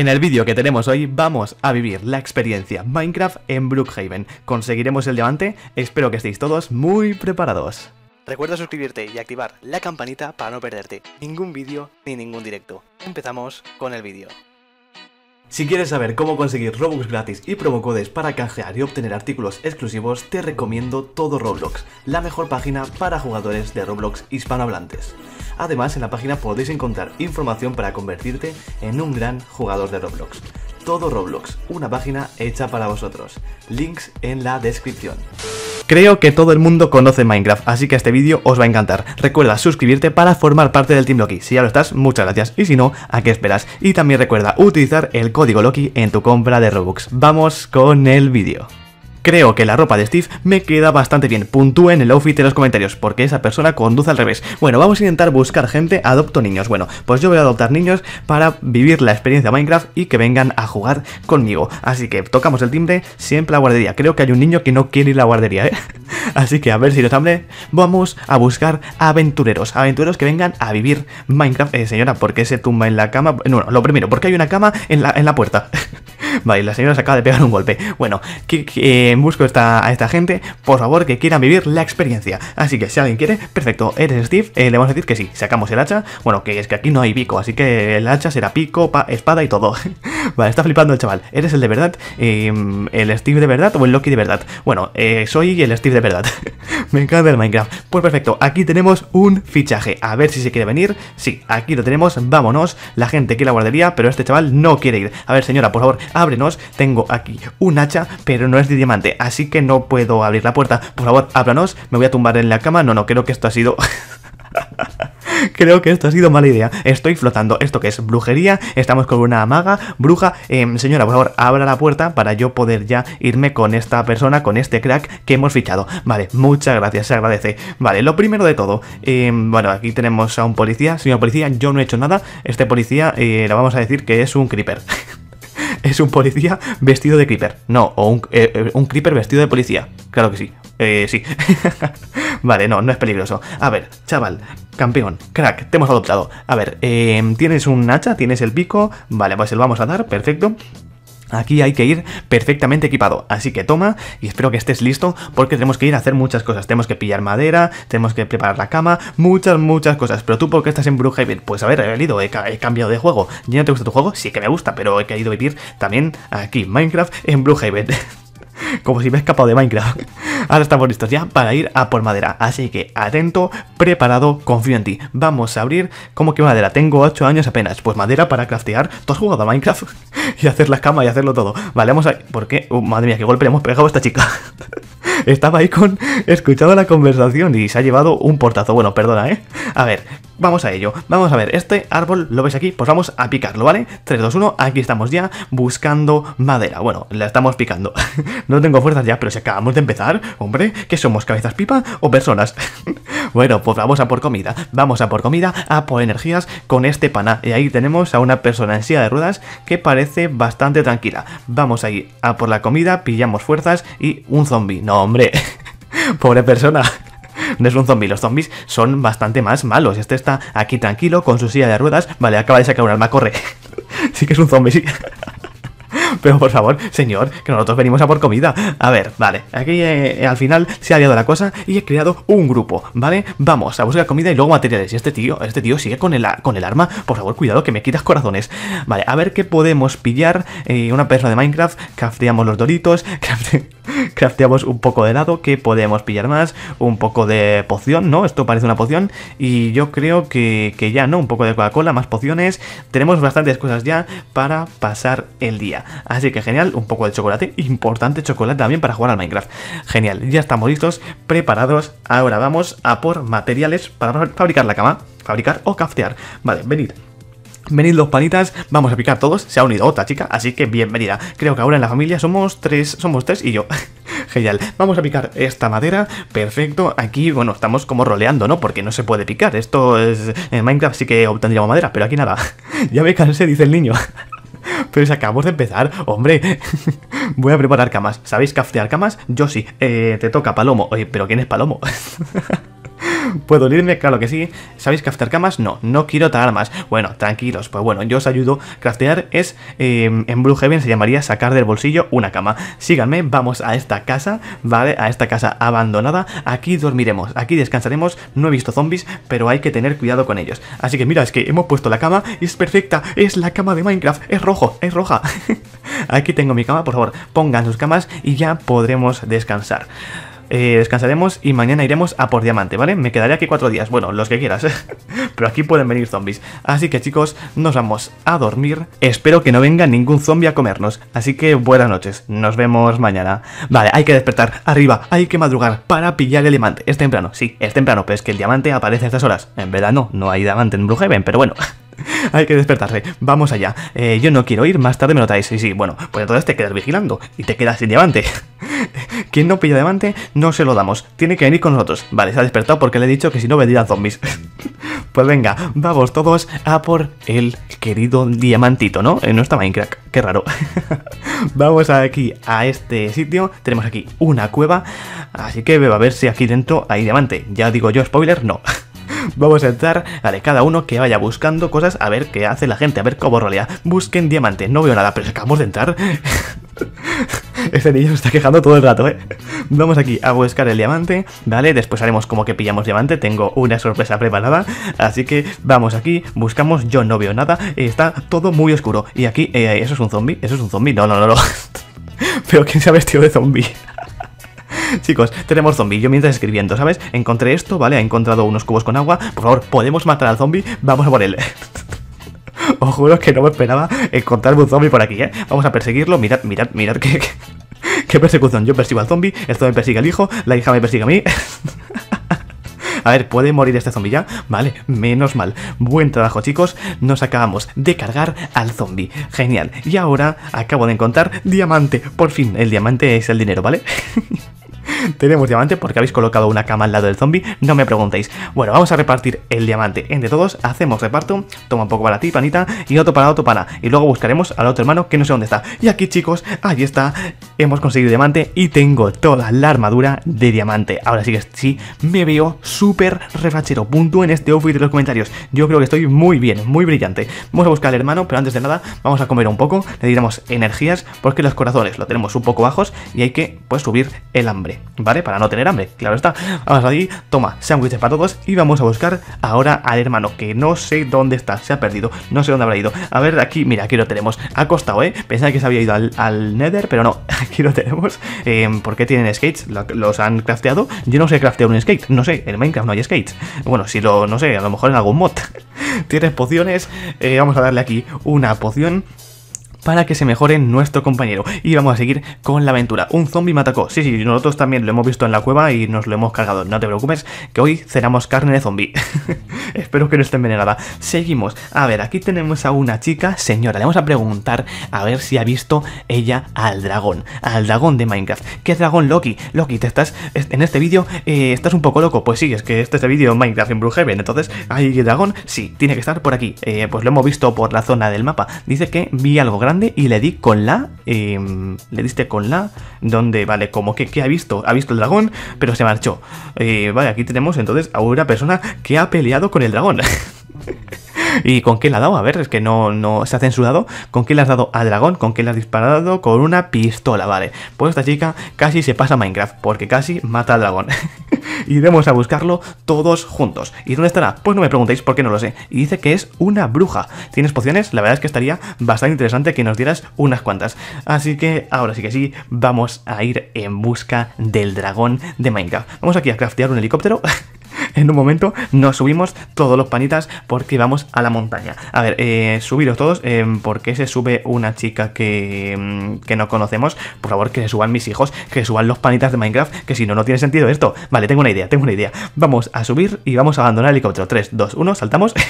En el vídeo que tenemos hoy vamos a vivir la experiencia Minecraft en Brookhaven. ¿Conseguiremos el diamante? Espero que estéis todos muy preparados. Recuerda suscribirte y activar la campanita para no perderte ningún vídeo ni ningún directo. Empezamos con el vídeo. Si quieres saber cómo conseguir Robux gratis y promocodes para canjear y obtener artículos exclusivos, te recomiendo Todo Roblox, la mejor página para jugadores de Roblox hispanohablantes. Además, en la página podéis encontrar información para convertirte en un gran jugador de Roblox. Todo Roblox, una página hecha para vosotros. Links en la descripción. Creo que todo el mundo conoce Minecraft, así que este vídeo os va a encantar. Recuerda suscribirte para formar parte del Team Loki. Si ya lo estás, muchas gracias. Y si no, ¿a qué esperas? Y también recuerda utilizar el código Loki en tu compra de Robux. Vamos con el vídeo. Creo que la ropa de Steve me queda bastante bien. en el outfit en los comentarios, porque esa persona conduce al revés. Bueno, vamos a intentar buscar gente, adopto niños. Bueno, pues yo voy a adoptar niños para vivir la experiencia Minecraft y que vengan a jugar conmigo. Así que tocamos el timbre, siempre a la guardería. Creo que hay un niño que no quiere ir a la guardería, ¿eh? Así que a ver si nos hambre, vamos a buscar aventureros. Aventureros que vengan a vivir Minecraft. Eh, señora, ¿por qué se tumba en la cama? No, lo primero, porque hay una cama en la, en la puerta. Vale, la señora se acaba de pegar un golpe. Bueno, eh, busco esta, a esta gente, por favor, que quieran vivir la experiencia. Así que si alguien quiere, perfecto, eres Steve, eh, le vamos a decir que sí. Sacamos el hacha. Bueno, que es que aquí no hay pico, así que el hacha será pico, espada y todo. vale, está flipando el chaval. ¿Eres el de verdad? Em, ¿El Steve de verdad o el Loki de verdad? Bueno, eh, soy el Steve de verdad. Me encanta el Minecraft. Pues perfecto, aquí tenemos un fichaje. A ver si se quiere venir. Sí, aquí lo tenemos. Vámonos. La gente quiere la guardería, pero este chaval no quiere ir. A ver, señora, por favor, ábrenos. Tengo aquí un hacha, pero no es de diamante, así que no puedo abrir la puerta. Por favor, ábranos. Me voy a tumbar en la cama. No, no, creo que esto ha sido... Creo que esto ha sido mala idea. Estoy flotando. ¿Esto que es? ¿Brujería? Estamos con una maga, bruja. Em, señora, por favor, abra la puerta para yo poder ya irme con esta persona, con este crack que hemos fichado. Vale, muchas gracias, se agradece. Vale, lo primero de todo. Em, bueno, aquí tenemos a un policía. Señor policía, yo no he hecho nada. Este policía eh, le vamos a decir que es un creeper. es un policía vestido de creeper. No, o eh, eh, un, creeper vestido de policía. Claro que sí. Eh, sí. vale, no, no es peligroso. A ver, chaval, campeón, crack, te hemos adoptado. A ver, eh, tienes un hacha, tienes el pico. Vale, pues se lo vamos a dar, perfecto. Aquí hay que ir perfectamente equipado, así que toma y espero que estés listo porque tenemos que ir a hacer muchas cosas. Tenemos que pillar madera, tenemos que preparar la cama, muchas, muchas cosas. Pero tú, ¿por qué estás en Brookhaven? Pues a ver, he he, cambiado de juego. ¿Ya no te gusta tu juego? Sí que me gusta, pero he querido vivir también aquí, Minecraft, en Brookhaven. Como si me he escapado de Minecraft. Ahora estamos listos ya para ir a por madera. Así que atento, preparado, confío en ti. Vamos a abrir. ¿Cómo que madera? Tengo 8 años apenas. Pues madera para craftear. ¿Tú has jugado a Minecraft? y hacer las camas y hacerlo todo. Vale, vamos a. ¿Por qué? Uh, madre mía, qué golpe le hemos pegado a esta chica. estaba ahí con escuchado la conversación y se ha llevado un portazo. Bueno, perdona, ¿eh? A ver, vamos a ello. Vamos a ver, este árbol, ¿lo veis aquí? Pues vamos a picarlo, ¿vale? 3, 2, 1, aquí estamos ya buscando madera. Bueno, la estamos picando. no tengo fuerzas ya, pero si acabamos de empezar, hombre, ¿qué somos? ¿Cabezas pipa o personas? bueno, pues vamos a por comida. Vamos a por comida, a por energías con este pana. Y ahí tenemos a una persona en silla de ruedas que parece bastante tranquila. Vamos ahí a por la comida, pillamos fuerzas y un zombie. No, hombre, pobre persona. No es un zombie, los zombies son bastante más malos. Este está aquí tranquilo con su silla de ruedas. Vale, acaba de sacar un arma, corre. sí que es un zombie, sí. Pero por favor, señor, que nosotros venimos a por comida. A ver, vale, aquí eh, al final se ha liado la cosa y he creado un grupo, ¿vale? Vamos a buscar comida y luego materiales. Y este tío, este tío sigue con el, con el arma. Por favor, cuidado que me quitas corazones. Vale, a ver qué podemos pillar. Eh, una persona de Minecraft, crafteamos los doritos, crafteamos... crafteamos un poco de helado, que podemos pillar más, un poco de poción, ¿no? Esto parece una poción y yo creo que, que ya, ¿no? Un poco de Coca-Cola, más pociones, tenemos bastantes cosas ya para pasar el día. Así que genial, un poco de chocolate, importante chocolate también para jugar al Minecraft. Genial, ya estamos listos, preparados, ahora vamos a por materiales para fabricar la cama, fabricar o craftear. Vale, venir. Venid los panitas, vamos a picar todos. Se ha unido otra chica, así que bienvenida. Creo que ahora en la familia somos tres, somos tres y yo. Genial. Vamos a picar esta madera. Perfecto. Aquí, bueno, estamos como roleando, ¿no? Porque no se puede picar. Esto es... En Minecraft sí que obtendríamos madera, pero aquí nada. ya me cansé, dice el niño. Pero si acabamos de empezar, hombre. Voy a preparar camas. ¿Sabéis craftear camas? Yo sí. Eh, te toca Palomo. Oye, ¿pero quién es Palomo? ¿Puedo irme? Claro que sí. ¿Sabéis craftear camas? No, no quiero tragar más Bueno, tranquilos, pues bueno, yo os ayudo. Craftear es, em, en Blue Heaven se llamaría sacar del bolsillo una cama. Síganme, vamos a esta casa, ¿vale? A esta casa abandonada. Aquí dormiremos, aquí descansaremos. No he visto zombies, pero hay que tener cuidado con ellos. Así que mira, es que hemos puesto la cama y es perfecta. Es la cama de Minecraft. Es rojo, es roja. aquí tengo mi cama, por favor, pongan sus camas y ya podremos descansar. Eh, descansaremos y mañana iremos a por diamante, ¿vale? Me quedaré aquí cuatro días, bueno, los que quieras, ¿eh? pero aquí pueden venir zombies. Así que chicos, nos vamos a dormir. Espero que no venga ningún zombie a comernos, así que buenas noches, nos vemos mañana. Vale, hay que despertar, arriba, hay que madrugar para pillar el diamante. Es temprano, sí, es temprano, pero es que el diamante aparece a estas horas. En verdad no, no hay diamante en Heaven, pero bueno... Hay que despertarse. Vamos allá. Eh, yo no quiero ir, más tarde me notáis. Sí, sí, bueno, pues entonces te quedas vigilando y te quedas sin diamante. Quien no pilla diamante, no se lo damos. Tiene que venir con nosotros. Vale, se ha despertado porque le he dicho que si no vendrían zombies. pues venga, vamos todos a por el querido diamantito, ¿no? En eh, no está Minecraft, qué raro. vamos aquí a este sitio. Tenemos aquí una cueva. Así que a ver si aquí dentro hay diamante. Ya digo yo, spoiler, no. Vamos a entrar, vale, cada uno que vaya buscando cosas a ver qué hace la gente, a ver cómo rolea. Busquen diamante, no veo nada, pero acabamos de entrar. Ese niño se está quejando todo el rato, ¿eh? Vamos aquí a buscar el diamante, ¿vale? Después haremos como que pillamos diamante, tengo una sorpresa preparada, así que vamos aquí, buscamos, yo no veo nada, está todo muy oscuro. Y aquí, eh, ¿eso es un zombie? ¿Eso es un zombi, No, no, no, Pero ¿quién se ha vestido de zombie? Chicos, tenemos zombie. Yo mientras escribiendo, ¿sabes? Encontré esto, ¿vale? Ha encontrado unos cubos con agua. Por favor, ¿podemos matar al zombie? Vamos a por él. Os juro que no me esperaba encontrar un zombie por aquí, ¿eh? Vamos a perseguirlo. Mirad, mirad, mirad qué. ¿Qué persecución? Yo persigo al zombie, el zombie persigue al hijo, la hija me persigue a mí. A ver, ¿puede morir este zombie ya? Vale, menos mal. Buen trabajo, chicos. Nos acabamos de cargar al zombie. Genial. Y ahora acabo de encontrar diamante. Por fin, el diamante es el dinero, ¿vale? Tenemos diamante porque habéis colocado una cama al lado del zombie, no me preguntéis. Bueno, vamos a repartir el diamante entre todos, hacemos reparto, toma un poco para ti, panita, y otro para otro pana. Y luego buscaremos al otro hermano que no sé dónde está. Y aquí, chicos, ahí está, hemos conseguido diamante y tengo toda la armadura de diamante. Ahora sí que sí, me veo súper refachero. Punto en este outfit de los comentarios. Yo creo que estoy muy bien, muy brillante. Vamos a buscar al hermano, pero antes de nada, vamos a comer un poco, Le diremos energías, porque los corazones lo tenemos un poco bajos y hay que, pues, subir el hambre. ¿vale? Para no tener hambre, claro está. Vamos allí, toma, sándwiches para todos y vamos a buscar ahora al hermano, que no sé dónde está, se ha perdido, no sé dónde habrá ido. A ver, aquí, mira, aquí lo tenemos, ha costado, ¿eh? Pensaba que se había ido al, Nether, pero no, aquí lo tenemos. Em, ¿Por qué tienen skates? ¿Los han crafteado? Yo no sé craftear un skate, no sé, en Minecraft no hay skates. Bueno, si lo, no sé, a lo mejor en algún mod. Tienes pociones, eh, vamos a darle aquí una poción para que se mejore nuestro compañero. Y vamos a seguir con la aventura. Un zombie me atacó. Sí, sí, nosotros también lo hemos visto en la cueva y nos lo hemos cargado. No te preocupes, que hoy cenamos carne de zombie. Espero que no esté envenenada. Seguimos. A ver, aquí tenemos a una chica, señora. Le vamos a preguntar a ver si ha visto ella al dragón. Al dragón de Minecraft. ¿Qué dragón, Loki? Loki, te estás... En este vídeo eh, estás un poco loco. Pues sí, es que este es el vídeo Minecraft en Brujeven. Entonces, ¿hay dragón? Sí, tiene que estar por aquí. Eh, pues lo hemos visto por la zona del mapa. Dice que vi algo grande y le di con la. Em, le diste con la. Donde, vale, como que, que, ha visto. Ha visto el dragón, pero se marchó. Eh, vale, aquí tenemos entonces a una persona que ha peleado con el dragón. ¿Y con qué le ha dado? A ver, es que no, no se ha censurado. ¿Con qué le has dado al dragón? ¿Con qué le ha disparado? Con una pistola, vale. Pues esta chica casi se pasa a Minecraft, porque casi mata al dragón. Iremos a buscarlo todos juntos. ¿Y dónde estará? Pues no me preguntéis porque no lo sé. Y dice que es una bruja. ¿Tienes pociones? La verdad es que estaría bastante interesante que nos dieras unas cuantas. Así que ahora sí que sí, vamos a ir en busca del dragón de Minecraft. Vamos aquí a craftear un helicóptero. en un momento nos subimos todos los panitas porque vamos a la montaña. A ver, eh, subiros todos, eh, porque se sube una chica que, mm, que no conocemos? Por favor, que se suban mis hijos, que se suban los panitas de Minecraft, que si no, no tiene sentido esto. Vale, tengo una idea, tengo una idea. Vamos a subir y vamos a abandonar el helicóptero. 3, 2, 1, saltamos.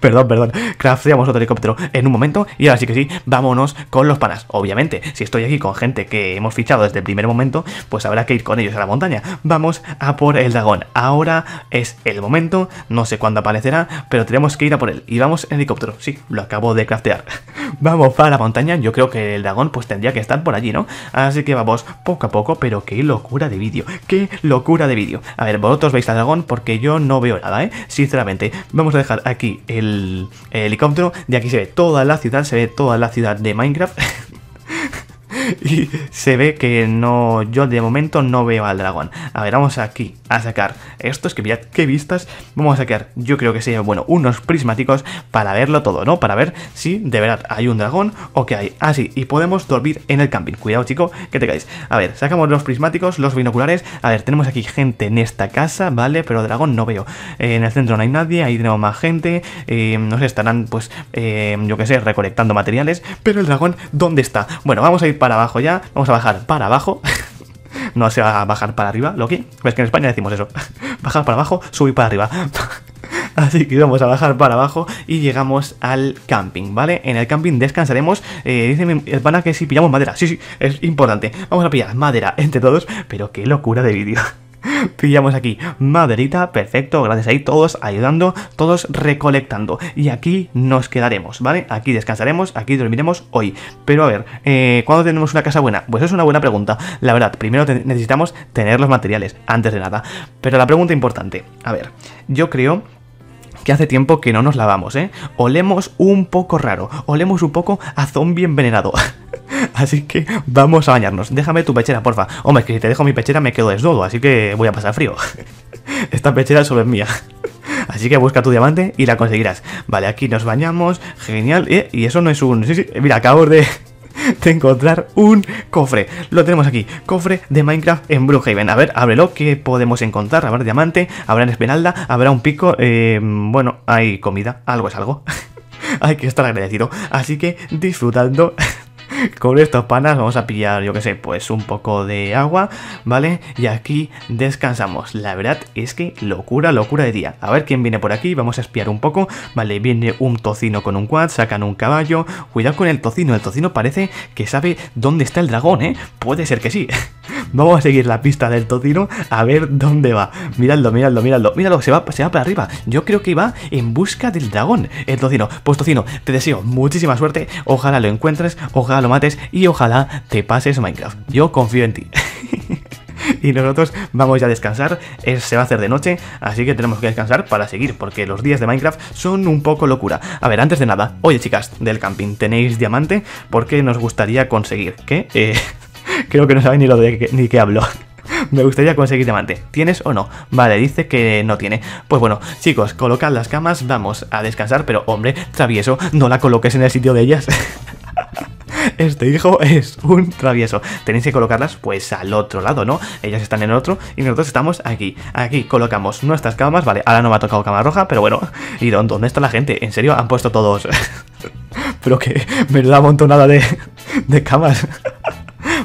perdón, perdón. Crafteamos otro helicóptero en un momento y ahora sí que sí, vámonos con los panas. Obviamente, si estoy aquí con gente que hemos fichado desde el primer momento, pues habrá que ir con ellos a la montaña. Vamos a por el dragón. Ahora es el momento, no sé cuándo aparecerá, pero tenemos que ir a por él. Y vamos en helicóptero. Sí, lo acabo de craftear. vamos para la montaña. Yo creo que el dragón pues tendría que estar por allí, ¿no? Así que vamos poco a poco, pero qué locura de vídeo. Qué locura de vídeo. A ver, vosotros veis al dragón porque yo no veo nada, ¿eh? Sinceramente, vamos a dejar aquí el el, helicóptero. De aquí se ve toda la ciudad, se ve toda la ciudad de Minecraft. y se ve que no, yo de momento no veo al dragón. A ver, vamos aquí a sacar estos, que mirad qué vistas. Vamos a sacar, yo creo que sería, bueno, unos prismáticos para verlo todo, ¿no? Para ver si de verdad hay un dragón o que hay. Ah, y podemos dormir en el camping. Cuidado, chico, que te caes. A ver, sacamos los prismáticos, los binoculares. A ver, tenemos aquí gente en esta casa, ¿vale? Pero dragón no veo. Eh, en el centro no hay nadie, ahí tenemos más gente. Eh, no sé, estarán, pues, eh, yo qué sé, recolectando materiales. Pero el dragón, ¿dónde está? Bueno, vamos a ir para abajo ya. Vamos a bajar para abajo. no se va a bajar para arriba, Lo que es que en España decimos eso. Bajar para abajo, subir para arriba. Así que vamos a bajar para abajo y llegamos al camping, ¿vale? En el camping descansaremos. Eh, dice mi hermana que si pillamos madera. Sí, sí, es importante. Vamos a pillar madera entre todos, pero qué locura de vídeo. pillamos aquí maderita, perfecto, gracias ahí todos ayudando, todos recolectando y aquí nos quedaremos, ¿vale? Aquí descansaremos, aquí dormiremos hoy pero a ver, eh, ¿cuándo tenemos una casa buena? Pues es una buena pregunta, la verdad, primero necesitamos tener los materiales, antes de nada pero la pregunta importante, a ver yo creo que hace tiempo que no nos lavamos, ¿eh? Olemos un poco raro, olemos un poco a zombie envenenado Así que vamos a bañarnos. Déjame tu pechera, porfa. Hombre, es que si te dejo mi pechera me quedo desnudo, así que voy a pasar frío. Esta pechera solo es mía. Así que busca tu diamante y la conseguirás. Vale, aquí nos bañamos. Genial. Eh, y eso no es un... Mira, acabo de encontrar un cofre. Lo tenemos aquí, cofre de Minecraft en Brookhaven. A ver, ábrelo, ¿qué podemos encontrar? Habrá diamante, habrá esmeralda, habrá un pico, eh, bueno, hay comida, algo es algo. hay que estar agradecido. Así que disfrutando con estos panas vamos a pillar, yo que sé, pues un poco de agua, ¿vale? Y aquí descansamos. La verdad es que locura, locura de día. A ver quién viene por aquí, vamos a espiar un poco, ¿vale? Viene un tocino con un quad, sacan un caballo. Cuidado con el tocino, el tocino parece que sabe dónde está el dragón, ¿eh? Puede ser que sí. Vamos a seguir la pista del tocino a ver dónde va. Miradlo, miradlo, miradlo. Míralo, se va, se va para arriba. Yo creo que va en busca del dragón, el Tocino. Pues Tocino, te deseo muchísima suerte. Ojalá lo encuentres, ojalá lo mates y ojalá te pases Minecraft. Yo confío en ti. y nosotros vamos a descansar. se va a hacer de noche, así que tenemos que descansar para seguir, porque los días de Minecraft son un poco locura. A ver, antes de nada, oye chicas del camping, ¿tenéis diamante? Porque nos gustaría conseguir ¿Qué? Eh... Creo que no sabe ni lo de que, ni qué hablo. Me gustaría conseguir diamante. ¿Tienes o no? Vale, dice que no tiene. Pues bueno, chicos, colocad las camas, vamos a descansar, pero hombre, travieso, no la coloques en el sitio de ellas. Este hijo es un travieso. Tenéis que colocarlas pues al otro lado, ¿no? Ellas están en el otro y nosotros estamos aquí. Aquí colocamos nuestras camas. Vale, ahora no me ha tocado cama roja, pero bueno. ¿Y dónde está la gente? En serio, han puesto todos... pero que me da montonada de, de camas.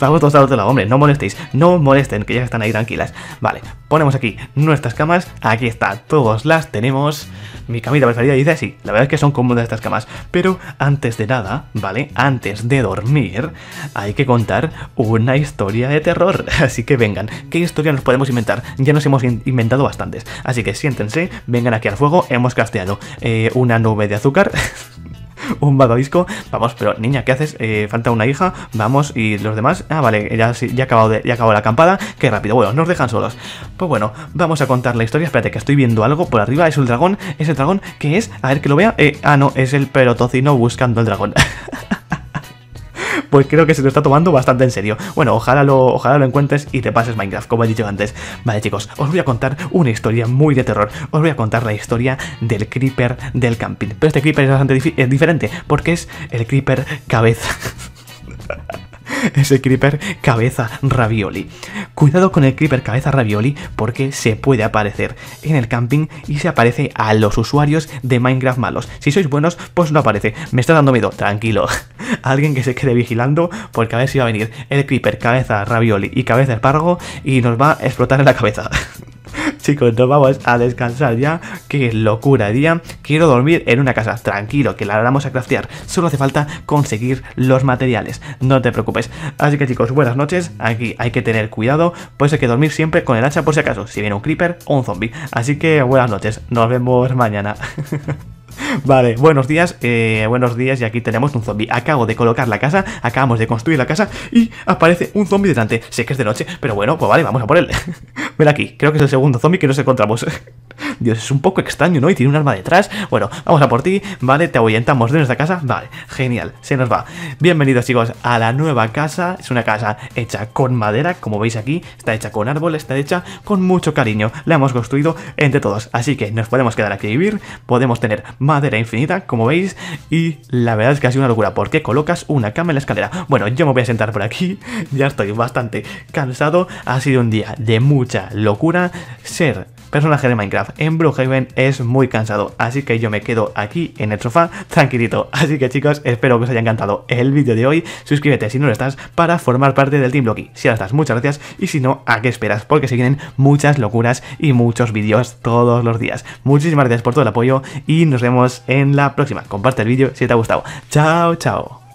Vamos todos lados otro lado, hombre, no molestéis, no molesten, que ya están ahí tranquilas. Vale, ponemos aquí nuestras camas, aquí está, todas las tenemos. Mi camita preferida dice así, la verdad es que son cómodas estas camas, pero antes de nada, ¿vale? Antes de dormir, hay que contar una historia de terror. Así que vengan, ¿qué historia nos podemos inventar? Ya nos hemos inventado bastantes, así que siéntense, vengan aquí al fuego, hemos casteado eh, una nube de azúcar. un badadisco. Vamos, pero niña, ¿qué haces? Eh, falta una hija, vamos, y los demás. Ah, vale, ya, sí, ya, acabado ya acabó la campada Qué rápido, bueno, nos dejan solos. Pues bueno, vamos a contar la historia. Espérate, que estoy viendo algo por arriba. Es un dragón, es el dragón que es. A ver que lo vea. Eh, ah, no, es el pelotocino buscando el dragón. pues creo que se lo está tomando bastante en serio. Bueno, ojalá lo, ojalá lo encuentres y te pases Minecraft, como he dicho antes. Vale, chicos, os voy a contar una historia muy de terror. Os voy a contar la historia del creeper del camping. Pero este creeper es bastante eh, diferente, porque es el creeper cabeza. ese creeper cabeza ravioli. Cuidado con el creeper cabeza ravioli porque se puede aparecer en el camping y se aparece a los usuarios de Minecraft malos. Si sois buenos, pues no aparece. Me está dando miedo, tranquilo. Alguien que se quede vigilando porque a ver si va a venir el creeper cabeza ravioli y cabeza espargo y nos va a explotar en la cabeza. chicos, nos vamos a descansar ya. Qué locura día. Quiero dormir en una casa. Tranquilo, que la vamos a craftear. Solo hace falta conseguir los materiales. No te preocupes. Así que chicos, buenas noches. Aquí hay que tener cuidado. Pues hay que dormir siempre con el hacha por si acaso. Si viene un creeper o un zombie. Así que buenas noches. Nos vemos mañana. Vale, buenos días, eh, buenos días y aquí tenemos un zombie. Acabo de colocar la casa, acabamos de construir la casa y aparece un zombie delante. Sé que es de noche, pero bueno, pues vale, vamos a por él. Ven aquí, creo que es el segundo zombie que nos encontramos. Dios, es un poco extraño, ¿no? Y tiene un arma detrás. Bueno, vamos a por ti, ¿vale? Te ahuyentamos de nuestra casa. Vale, genial, se nos va. Bienvenidos, chicos, a la nueva casa. Es una casa hecha con madera, como veis aquí. Está hecha con árbol, está hecha con mucho cariño. La hemos construido entre todos. Así que nos podemos quedar aquí a vivir. Podemos tener madera infinita, como veis. Y la verdad es que ha sido una locura, porque colocas una cama en la escalera. Bueno, yo me voy a sentar por aquí. Ya estoy bastante cansado. Ha sido un día de mucha locura. Ser personaje de Minecraft en Brookhaven es muy cansado, así que yo me quedo aquí en el sofá tranquilito. Así que chicos, espero que os haya encantado el vídeo de hoy. Suscríbete si no lo estás para formar parte del Team Loki. Si ya estás, muchas gracias y si no, ¿a qué esperas? Porque se vienen muchas locuras y muchos vídeos todos los días. Muchísimas gracias por todo el apoyo y nos vemos en la próxima. Comparte el vídeo si te ha gustado. Chao, chao.